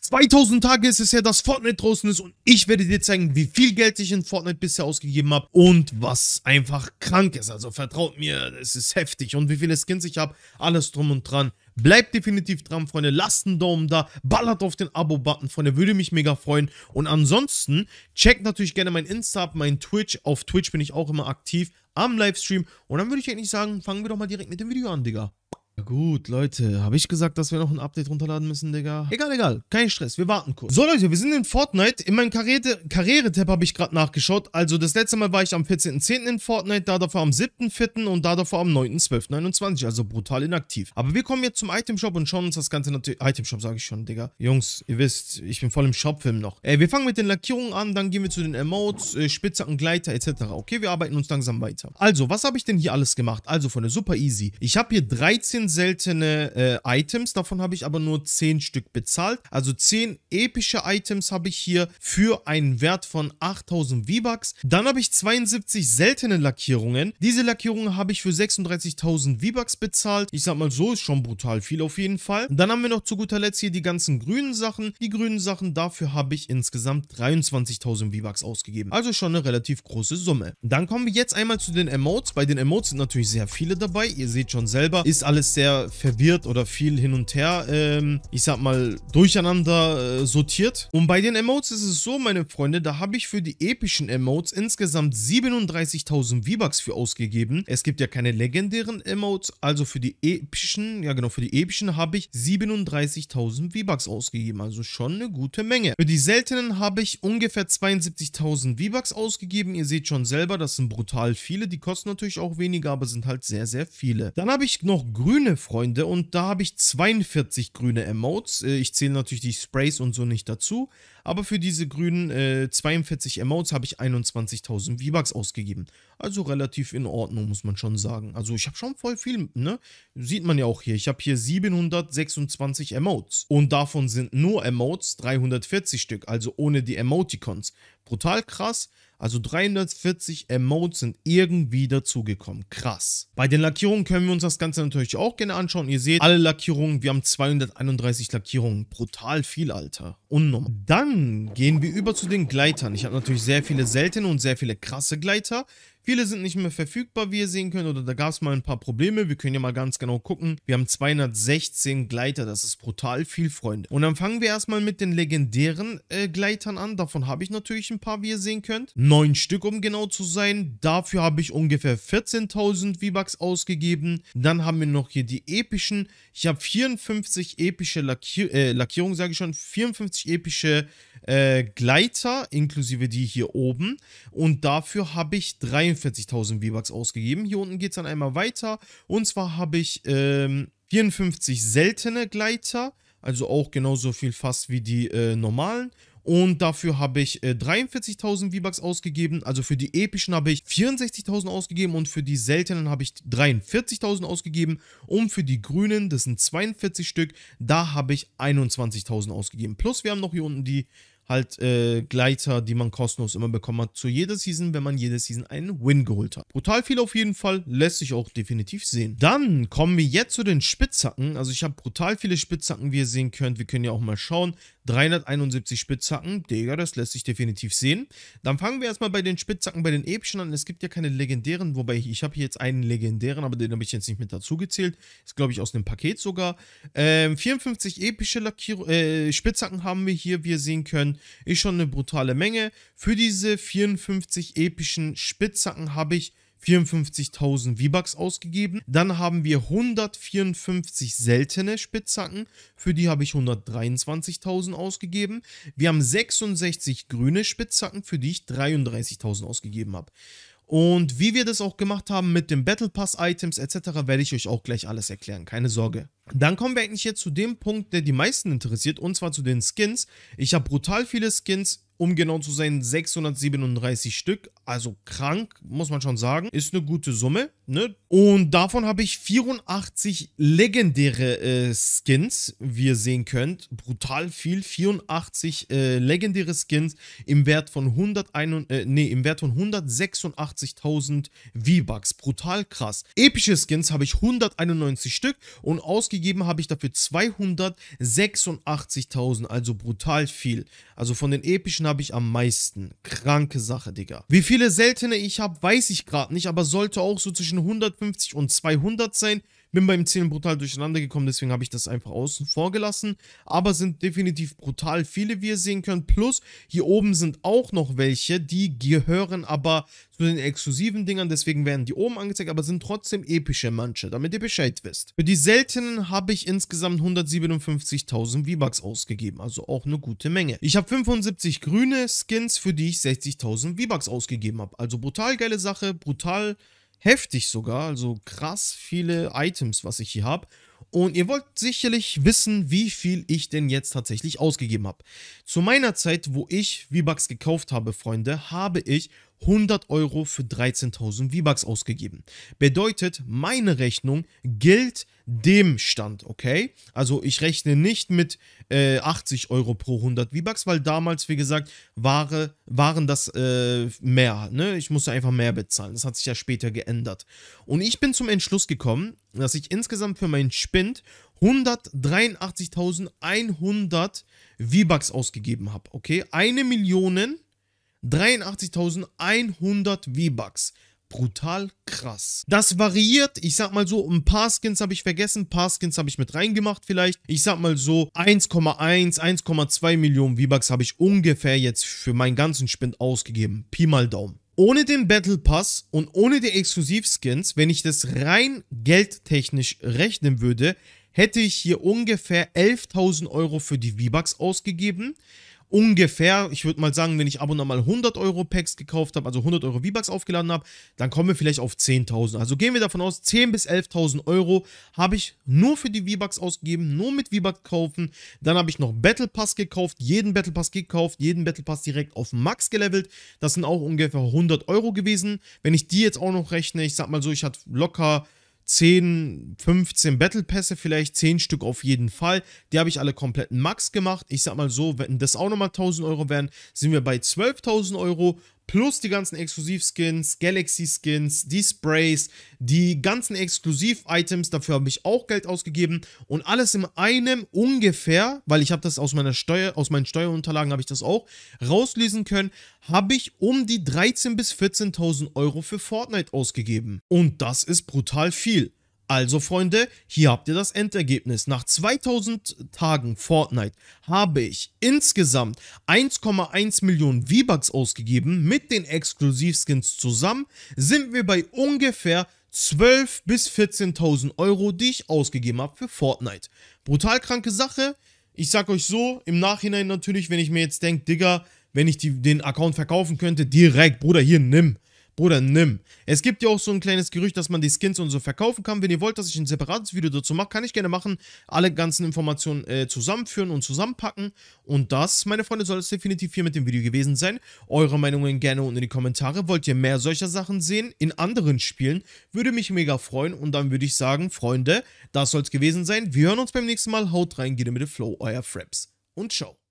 2000 Tage ist es ja, dass Fortnite draußen ist und ich werde dir zeigen, wie viel Geld ich in Fortnite bisher ausgegeben habe und was einfach krank ist. Also vertraut mir, es ist heftig und wie viele Skins ich habe, alles drum und dran. Bleibt definitiv dran, Freunde. Lasst einen Daumen da, ballert auf den Abo-Button, Freunde. Würde mich mega freuen. Und ansonsten checkt natürlich gerne mein Insta ab, mein Twitch. Auf Twitch bin ich auch immer aktiv am Livestream. Und dann würde ich eigentlich sagen, fangen wir doch mal direkt mit dem Video an, Digga. Ja gut, Leute, habe ich gesagt, dass wir noch ein Update runterladen müssen, Digga? Egal, egal, kein Stress, wir warten kurz. So Leute, wir sind in Fortnite. In meinem Karriere-Tab habe ich gerade nachgeschaut. Also das letzte Mal war ich am 14.10. in Fortnite, da davor am 7.4. und da davor am 9.12.29, also brutal inaktiv. Aber wir kommen jetzt zum Itemshop und schauen uns das Ganze natürlich... Itemshop, sage ich schon, Digga. Jungs, ihr wisst, ich bin voll im Shopfilm noch. Äh, wir fangen mit den Lackierungen an, dann gehen wir zu den Emotes, äh, Spitzhacken, Gleiter etc. Okay, wir arbeiten uns langsam weiter. Also, was habe ich denn hier alles gemacht? Also von der Super Easy. Ich habe hier 13 10 seltene äh, Items. Davon habe ich aber nur 10 Stück bezahlt. Also 10 epische Items habe ich hier für einen Wert von 8000 V-Bucks. Dann habe ich 72 seltene Lackierungen. Diese Lackierungen habe ich für 36.000 V-Bucks bezahlt. Ich sag mal so, ist schon brutal viel auf jeden Fall. dann haben wir noch zu guter Letzt hier die ganzen grünen Sachen. Die grünen Sachen, dafür habe ich insgesamt 23.000 V-Bucks ausgegeben. Also schon eine relativ große Summe. Dann kommen wir jetzt einmal zu den Emotes. Bei den Emotes sind natürlich sehr viele dabei. Ihr seht schon selber, ist alles sehr verwirrt oder viel hin und her, ähm, ich sag mal, durcheinander äh, sortiert. Und bei den Emotes ist es so, meine Freunde, da habe ich für die epischen Emotes insgesamt 37.000 V-Bucks für ausgegeben. Es gibt ja keine legendären Emotes, also für die epischen, ja genau, für die epischen habe ich 37.000 V-Bucks ausgegeben, also schon eine gute Menge. Für die seltenen habe ich ungefähr 72.000 V-Bucks ausgegeben. Ihr seht schon selber, das sind brutal viele. Die kosten natürlich auch weniger, aber sind halt sehr, sehr viele. Dann habe ich noch grüne grüne, Freunde. Und da habe ich 42 grüne Emotes. Äh, ich zähle natürlich die Sprays und so nicht dazu. Aber für diese grünen äh, 42 Emotes habe ich 21.000 V-Bucks ausgegeben. Also relativ in Ordnung, muss man schon sagen. Also ich habe schon voll viel, ne? Sieht man ja auch hier. Ich habe hier 726 Emotes. Und davon sind nur Emotes 340 Stück, also ohne die Emoticons brutal krass. Also 340 Emotes sind irgendwie dazugekommen. Krass. Bei den Lackierungen können wir uns das Ganze natürlich auch gerne anschauen. Ihr seht, alle Lackierungen, wir haben 231 Lackierungen. Brutal viel, Alter. Unnormal. Dann gehen wir über zu den Gleitern. Ich habe natürlich sehr viele seltene und sehr viele krasse Gleiter. Viele sind nicht mehr verfügbar, wie ihr sehen könnt, oder da gab es mal ein paar Probleme. Wir können ja mal ganz genau gucken. Wir haben 216 Gleiter, das ist brutal viel, Freunde. Und dann fangen wir erstmal mit den legendären äh, Gleitern an. Davon habe ich natürlich ein paar, wie ihr sehen könnt. Neun Stück, um genau zu sein. Dafür habe ich ungefähr 14.000 V-Bucks ausgegeben. Dann haben wir noch hier die epischen. Ich habe 54 epische Lackier äh, Lackierung, sage ich schon, 54 epische äh, Gleiter, inklusive die hier oben. Und dafür habe ich 43.000 V-Bucks ausgegeben. Hier unten geht es dann einmal weiter. Und zwar habe ich ähm, 54 seltene Gleiter, also auch genauso viel fast wie die äh, normalen. Und dafür habe ich äh, 43.000 V-Bucks ausgegeben. Also für die epischen habe ich 64.000 ausgegeben und für die seltenen habe ich 43.000 ausgegeben. Und für die grünen, das sind 42 Stück, da habe ich 21.000 ausgegeben. Plus wir haben noch hier unten die halt äh, Gleiter, die man kostenlos immer bekommen hat zu jeder Season, wenn man jede Season einen Win geholt hat. Brutal viel auf jeden Fall, lässt sich auch definitiv sehen. Dann kommen wir jetzt zu den Spitzhacken. Also ich habe brutal viele Spitzhacken, wie ihr sehen könnt. Wir können ja auch mal schauen. 371 Spitzhacken, Digga, das lässt sich definitiv sehen. Dann fangen wir erstmal bei den Spitzhacken, bei den epischen an. Es gibt ja keine legendären, wobei ich, ich habe hier jetzt einen legendären, aber den habe ich jetzt nicht mit dazu gezählt. Ist, glaube ich, aus dem Paket sogar. Ähm, 54 epische Lackier äh, Spitzhacken haben wir hier, wie ihr sehen könnt ist schon eine brutale Menge. Für diese 54 epischen Spitzhacken habe ich 54.000 V-Bucks ausgegeben. Dann haben wir 154 seltene Spitzhacken, für die habe ich 123.000 ausgegeben. Wir haben 66 grüne Spitzhacken, für die ich 33.000 ausgegeben habe. Und wie wir das auch gemacht haben mit den Battle Pass Items etc., werde ich euch auch gleich alles erklären, keine Sorge. Dann kommen wir eigentlich jetzt zu dem Punkt, der die meisten interessiert, und zwar zu den Skins. Ich habe brutal viele Skins, um genau zu sein 637 Stück, also krank, muss man schon sagen. Ist eine gute Summe. Ne? Und davon habe ich 84 legendäre äh, Skins, wie ihr sehen könnt. Brutal viel. 84 äh, legendäre Skins im Wert von äh, nee, im Wert von 186.000 V-Bucks. Brutal krass. Epische Skins habe ich 191 Stück und ausgegeben habe ich dafür 286.000. Also brutal viel. Also von den epischen habe ich am meisten. Kranke Sache, Digga. Wie viel viele seltene ich habe, weiß ich gerade nicht, aber sollte auch so zwischen 150 und 200 sein. Bin beim Zählen brutal durcheinander gekommen, deswegen habe ich das einfach außen vor gelassen. Aber sind definitiv brutal viele, wie ihr sehen könnt. Plus, hier oben sind auch noch welche, die gehören aber zu den exklusiven Dingern. Deswegen werden die oben angezeigt, aber sind trotzdem epische manche, damit ihr Bescheid wisst. Für die seltenen habe ich insgesamt 157.000 V-Bucks ausgegeben, also auch eine gute Menge. Ich habe 75 grüne Skins, für die ich 60.000 V-Bucks ausgegeben habe. Also brutal geile Sache, brutal heftig sogar, also krass viele Items, was ich hier habe. Und ihr wollt sicherlich wissen, wie viel ich denn jetzt tatsächlich ausgegeben habe. Zu meiner Zeit, wo ich V-Bucks gekauft habe, Freunde, habe ich 100 Euro für 13.000 V-Bucks ausgegeben. Bedeutet, meine Rechnung gilt dem Stand, okay? Also ich rechne nicht mit äh, 80 Euro pro 100 V-Bucks, weil damals, wie gesagt, Ware, waren das äh, mehr. Ne? Ich musste einfach mehr bezahlen. Das hat sich ja später geändert. Und ich bin zum Entschluss gekommen, dass ich insgesamt für meinen Spind 183.100 V-Bucks ausgegeben habe, okay? Eine Million 83.100 V-Bucks. Brutal krass. Das variiert, ich sag mal so, ein paar Skins habe ich vergessen, ein paar Skins habe ich mit reingemacht vielleicht. Ich sag mal so, 1,1, 1,2 Millionen V-Bucks habe ich ungefähr jetzt für meinen ganzen Spind ausgegeben. Pi mal Daumen. Ohne den Battle Pass und ohne die Exklusivskins, wenn ich das rein geldtechnisch rechnen würde, hätte ich hier ungefähr 11.000 Euro für die V-Bucks ausgegeben ungefähr, ich würde mal sagen, wenn ich ab und an mal 100 Euro Packs gekauft habe, also 100 Euro V-Bucks aufgeladen habe, dann kommen wir vielleicht auf 10.000. Also gehen wir davon aus, 10.000 bis 11.000 Euro habe ich nur für die V-Bucks ausgegeben, nur mit V-Bucks kaufen. Dann habe ich noch Battle Pass gekauft, jeden Battle Pass gekauft, jeden Battle Pass direkt auf Max gelevelt. Das sind auch ungefähr 100 Euro gewesen. Wenn ich die jetzt auch noch rechne, ich sag mal so, ich hatte locker 10, 15 Battle Pässe, vielleicht 10 Stück auf jeden Fall. Die habe ich alle komplett Max gemacht. Ich sag mal so, wenn das auch nochmal 1000 Euro wären, sind wir bei 12.000 Euro plus die ganzen Exklusivskins, Galaxy-Skins, die Sprays, die ganzen Exklusiv-Items, dafür habe ich auch Geld ausgegeben und alles in einem ungefähr, weil ich habe das aus meiner Steuer, aus meinen Steuerunterlagen habe ich das auch rauslesen können, habe ich um die 13.000 bis 14.000 Euro für Fortnite ausgegeben. Und das ist brutal viel. Also Freunde, hier habt ihr das Endergebnis. Nach 2000 Tagen Fortnite habe ich insgesamt 1,1 Millionen V-Bucks ausgegeben. Mit den Exklusivskins zusammen sind wir bei ungefähr 12.000 bis 14.000 Euro, die ich ausgegeben habe für Fortnite. Brutal kranke Sache. Ich sag euch so, im Nachhinein natürlich, wenn ich mir jetzt denke, Digga, wenn ich die, den Account verkaufen könnte, direkt, Bruder, hier, nimm. Bruder, nimm. Es gibt ja auch so ein kleines Gerücht, dass man die Skins und so verkaufen kann. Wenn ihr wollt, dass ich ein separates Video dazu mache, kann ich gerne machen. Alle ganzen Informationen äh, zusammenführen und zusammenpacken. Und das, meine Freunde, soll es definitiv hier mit dem Video gewesen sein. Eure Meinungen gerne unten in die Kommentare. Wollt ihr mehr solcher Sachen sehen in anderen Spielen? Würde mich mega freuen. Und dann würde ich sagen, Freunde, das soll es gewesen sein. Wir hören uns beim nächsten Mal. Haut rein, geht mit dem Flow, euer Fraps. Und ciao.